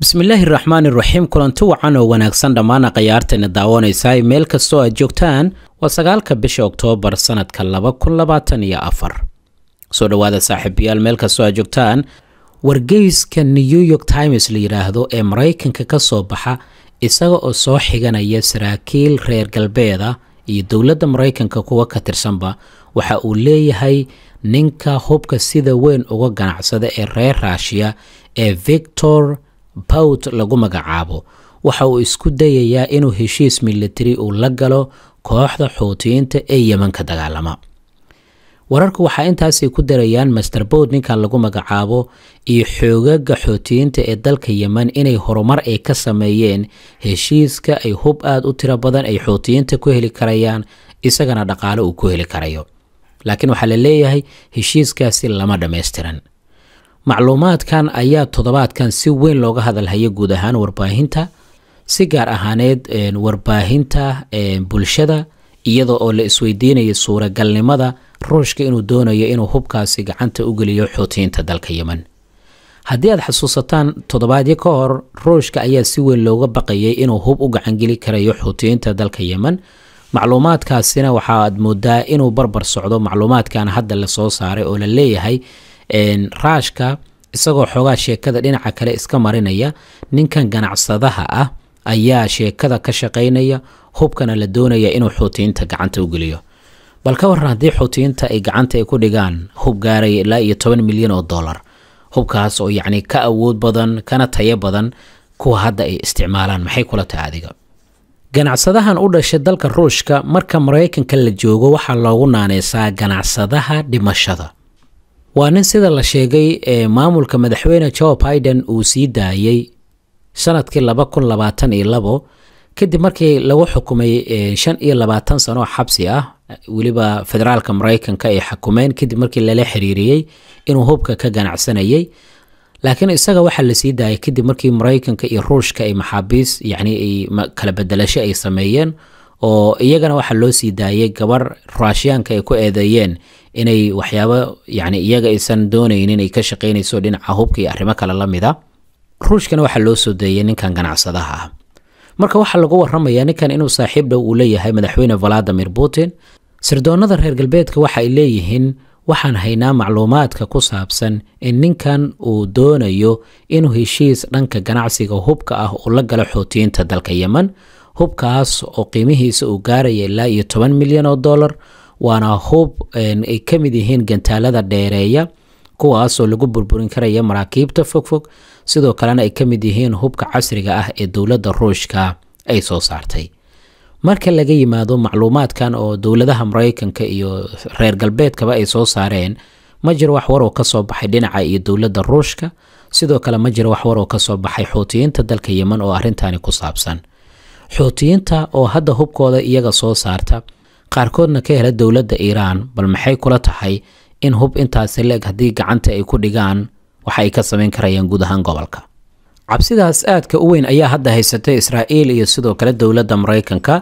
bismillaahi raxmaan iraxiim kulanti wacan oo wanaagsan dhammaan khayaartayna daawanaysa ay meel kastoo aad joogtaan waa sagaalka bisha oktoobar sanadka laba kun labaatan iyo afar soo dhowaada saaxiibayaal meel kastoo aad joogtaan wargeyska new york times la yidhaahdo ee maraykanka ka soo baxa isaga oo soo xiganaya saraakiil reer galbeeda iyo dowladda maraykanka kuwa ka tirsanba waxa uu leeyahay ninka hubka sida weyn uga ganacsada ee reer raashiya ee victor bawt lagu magacaabo waxa uu isku dayayaa inuu heshiis militari uu la galo kooxda xuutiyiinta ee yeman ka dagaalama wararku waxaa intaasay ku darayaan master bowd ninkan lagu magacaabo iyo xoogaga xootiyiinta ee dalka yeman inay horumar ay ka sameeyeen heshiiska ay hub aada u tiro badan ay xootiyiinta ku heli karayaan isagana dhaqaale uu ku heli karayo laakiin waxaa la leeyahay heshiiskaasi lama dhammaystiran macluumaadkan ayaa toddobaadkan si weyn looga hadalhaya guud ahaan warbaahinta si gaar ahaaneed warbaahinta bulshada iyadoo oo la isweydiinaya suuragalnimada ruushka inuu doonayo inuu hubkaasi gacanta u geliyo xoutiyiinta dalka yemen haddii aad xasuusataan toddobaadyo ka hor ruushka ayaa si weyn looga baqayay inuu hub u gacangeli karayo xuutiyiinta dalka yemen macluumaadkaasina waxaaad moodaa inuu barbar socdo macluumaadkan hadda lasoo saaray oo la leeyahay raashka isagoo xoogaa sheekada dhinaca kale iska marinaya ninkan ganacsadaha ah ayaa sheekada ka shaqaynaya hubkana la doonaya inuu xuutiyiinta gacanta u geliyo bal ka waran haddii xuutiyiinta ay gacanta ay ku dhigaan hub gaaraya ilaa iyo toban milyan oo dollar hubkaas oo yacni ka awood badan kana tayo badan kuwa hadda ay isticmaalaan maxay kula taha adiga ganacsadahan u dhashay dalka ruushka marka maraykanka la joogo waxaa loogu naaneysaa ganacsadaha dhimashada waa nin sida la sheegay ee maamulka madaxweyne joe biden uu sii daayey sanadkii laba kun labaatan iyo labo kadib markii lagu xukumay shan iyo labaatan sano oo xabsi ah weliba federaalka maraykanka ay xukumeen kadib markii lala xiriiriyey inuu hubka ka ganacsanayay laakiin isaga waxaa la sii daayay kadib markii maraykanka iyo ruushka ay maxaabiis yacni ay kala bedelasho ay sameeyeen oo iyagana waxaa loo sii daayay gabar raashiyaanka ay ku eedeeyeen inay waxyaabo yani iyaga aysan doonaynin inay ka shaqaynayso dhinaca hubka iyo arrimo kale la mida ruushkana waxaa loo soo deeyay ninkan ganacsadaha ah marka waxaa lagu waramayaa ninkan inuu saaxiib dhow uu leeyahay madaxweyne valadimir putin sirdoonnada reer galbeedka waxaay leeyihiin waxaan haynaa macluumaadka ku saabsan in ninkan uu doonayo inuu heshiis dhanka ganacsiga hubka ah uu la galo xoutiyiinta dalka yeman hubkaas oo qiimihiisa uu gaaraya ilaa iyo toban milyan oo dollar waana hub ay ka mid yihiin gantaalada dheereeya kuwaas oo lagu burburin karaya maraakiibta fogfog sidoo kalena ay ka mid yihiin hubka casriga ah ee dowladda ruushka ay soo saartay marka laga yimaado macluumaadkan oo dowladaha maraykanka iyo reer galbeedkaba ay soo saareen ma jiro wax waroo ka soo baxay dhinaca iyo dowladda ruushka sidoo kale ma jiro wax waroo ka baxay xuutiyiinta dalka yeman oo arrintaani ku saabsan xuutiyiinta oo hadda hubkooda iyaga soo saarta qaarkoodna ka hela dowladda iiraan bal maxay kula tahay in hub intaasi leeg haddii gacanta ay ku dhigaan waxa ay ka samayn karayaan guud ahaan gobolka cabsidaas aadka u weyn ayaa hadda haysatay israa'iil iyo sidoo kale dowladda maraykanka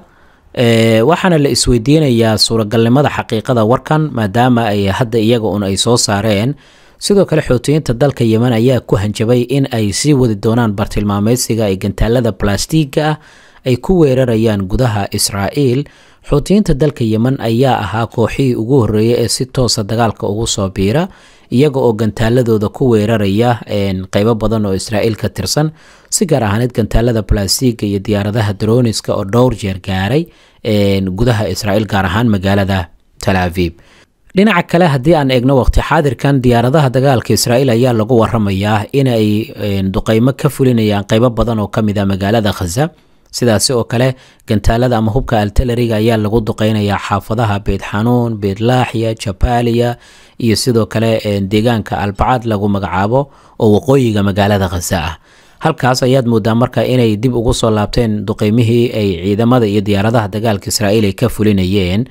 waxaana la isweydiinayaa suuragalnimada xaqiiqada warkan maadaama ay hadda iyaga un ay soo saareen sidoo kale xoutiyiinta dalka yeman ayaa ku hanjabay in ay sii wadi doonaan bartilmaameysiga ee gantaalada balastiiga ah ay ku weerarayaan gudaha israa'iil xuutiyiinta dalka yemen ayaa ahaa kooxihii ugu horreeyay ee si toosa dagaalka ugu soo biira iyaga oo gantaaladooda ku weeraraya qeybo badan oo israa'iil ka tirsan si gaar ahaaneed gantaalada balastiiga iyo diyaaradaha daroniska oo dhowr jeer gaaray gudaha israa'iil gaar ahaan magaalada tal aviib dhinaca kale haddii aan eegno waqti xaadirkan diyaaradaha dagaalka israa'iil ayaa lagu waramayaa inay duqeymo ka fulinayaan qeybo badan oo ka mid a ah magaalada khaza sidaasi oo kale gantaalada ama hubka altalariga ayaa lagu duqeynayaa xaafadaha beydxanuun beydlaaxya jabaaliya iyo sidoo kale deegaanka albacad lagu magacaabo oo waqooyiga magaalada khaza ah halkaas ayaad moodaa marka inay dib ugu soo laabteen duqeymihii ay ciidamada iyo diyaaradaha dagaalka israa'iil ay ka fulinayeen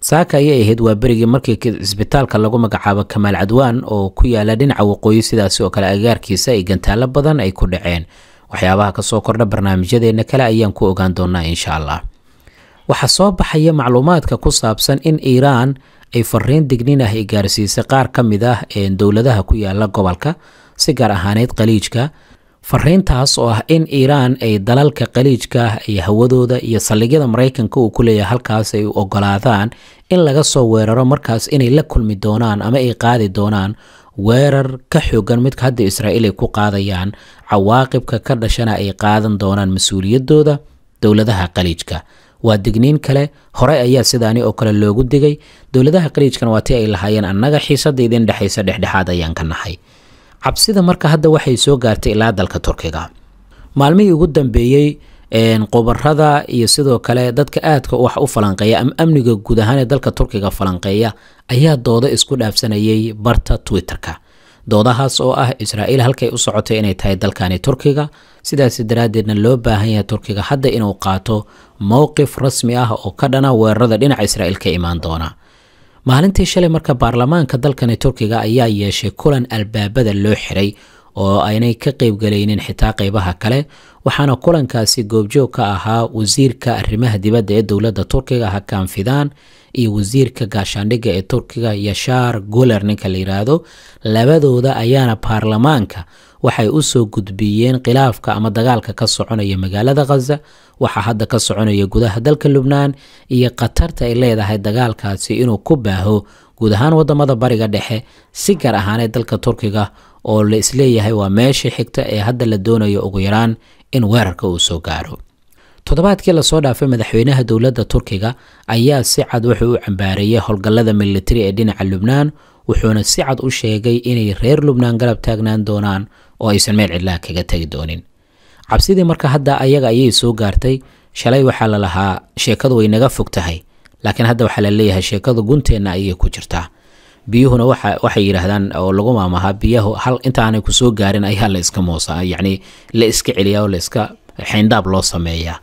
saaka ayay ahayd waa berigii markii isbitaalka lagu magacaabo kamaal cadwaan oo ku yaala dhinaca waqooyi sidaasi oo kale agagaarkiisa ay gantaalo badan ay ku dhaceen waxyaabaha kasoo kordha barnaamijyadeena kale ayaan ku ogaan doonaa insha allah waxaa soo baxaya macluumaadka ku saabsan in iiraan ay fariin dignin ah ay gaarsiisay qaar ka mid ah dowladaha ku yaala gobolka si gaar ahaaneyd qaliijka fariintaas oo ah in iiraan ay dalalka qaliijka ah ay hawadooda iyo saldhigyada maraykanka uu ku leeyahay halkaas ay u oggolaadaan in laga soo weeraro markaas inay la kulmi doonaan ama ay qaadi doonaan weerar ka xoogan midka hadda israa'iil ay ku qaadayaan cawaaqibka ka dhashana ay qaadan doonaan mas uuliyadooda dowladaha qaliijka waa digniin kale horey ayaa sidaani oo kale loogu digay dowladaha qaliijkan waa ti ay lahaayeen annaga xiisada idin dhexaysa dhexdhexaad ayaan ka nahay cabsida marka hadda waxay soo gaartay ilaa dalka turkiga maalmihii ugu dambeeyey qobarada iyo sidoo kale dadka aadka wax u falanqeeya ama amniga guud ahaan ee dalka turkiga falanqeeya ayaa doodo isku dhaafsanayay barta twitterka doodahaas oo ah israa'iil halkay u socotay inay tahay dalkani turkiga sidaasi daraaddeedna loo baahan yahay turkiga hadda inuu qaato mowqif rasmi ah oo ka dhana weerarada dhinaca israa'iil ka imaan doona maalintii shalay marka baarlamaanka dalkani turkiga ayaa yeeshay kulan albaabada loo xiray oo aynay ka qaybgalaynin xitaa qaybaha kale waxaana kulankaasi goobjoog ka ahaa wasiirka arrimaha dibadda ee dowladda turkiga hakan fidan iyo wasiirka gaashaandhigga ee turkiga yashar guler ninka la yidhaahdo labadooda ayaana baarlamaanka waxay u soo gudbiyeen khilaafka ama dagaalka ka soconaya magaalada khaza waxa hadda ka soconaya gudaha dalka lubnaan iyo khatarta ay leedahay dagaalkaasi inuu ku baaho guud ahaan wadamada bariga dhexe si gaar ahaanee dalka turkiga oo la isleeyahay waa meeshii xigta ee hadda la doonayo ugu yaraan in weerarka uu soo gaaro toddobaadkii lasoo dhaafay madaxweynaha dowladda turkiga ayaa si cad wuxuu u cambaareeyey howlgallada militari ee dhinaca lubnaan wuxuuna si cad u sheegay inay reer lubnaan garab taagnaan doonaan oo aysan meel cidlaha kaga tegi doonin cabsidii marka hadda ayaga ayay soo gaartay shalay waxaa la lahaa sheekadu way naga fog tahay laakiin hadda waxaa la leeyahay sheekadu gunteenna ayay ku jirtaa biyuhuna waxay yidhaahdaan oo lagu maamahaa biyahu hal intaanay kusoo gaarin ayaa la iska moosaa yacni la iska celiya oo la iska loo sameeya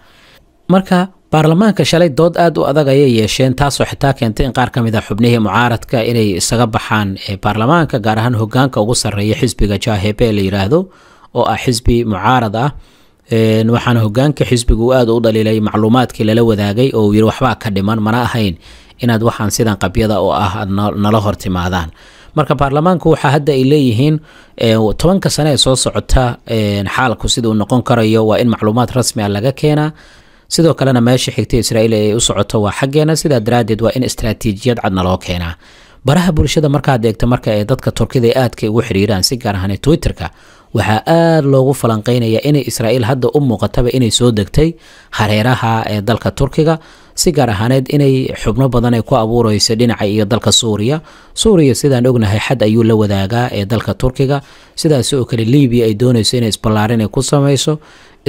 marka baarlamaanka shalay dood aad u adag ayay yeesheen taasoo xitaa keentay in qaar ka mid a ah xubnihii mucaaradka inay isaga baxaan baarlamaanka gaar ahaan hogaanka ugu sarreeya xisbiga jahebe la yidhaahdo oo ah xisbi mucaarad ah waxaan hogaanka xisbigu aada u dhaliilay macluumaadkii lala wadaagay oo uu yiri waxbaa ka dhiman mana ahayn inaad waxaan sidan qabyada oo ah nala hortimaadaan marka baarlamaanku waxaa hadda ay leeyihiin tobanka sane ee soo socota xaalku siduu noqon karayo waa in macluumaad rasmi a ah laga keenaa sidoo kalena meesha xigta israa'iil ay u socoto waa xaggeena sidaa daraaddeed waa in istraatiijiyad cadna loo keenaa baraha bulshada markaad eegto marka ee dadka turkida ee aadka ugu xiriiraan si gaar ahaan twitterka waxaa aada loogu falanqeynayaa inay israa'iil hadda u muuqataba inay soo degtay hareeraha ee dalka turkiga si gaar ahaaneed inay xubno badan ay ku abuureyso dhinaca iyo dalka suuriya suuriya sidaan ognahay xad ayuu la wadaagaa ee dalka turkiga sidaas oo kale libiya ay dooneyso inay isballaarin ay ku samayso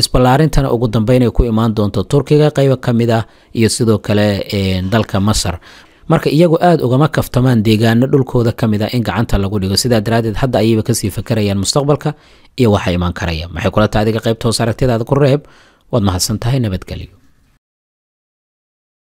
isballaarintana ugu dambeyn ay ku imaan doonto turkiga qayb ka mid ah iyo sidoo kale dalka masar marka iyagu aada ugama kaftamaan deegaano dhulkooda ka mid a in gacanta lagu dhigo sidaa daraaddeed hadda ayayba sii fakarayaan mustaqbalka iyo waxa imaan karaya maxay kula taadiga adiga qaybta hoos aragtidaada ku reeb waad mahadsan tahay nabadgelyo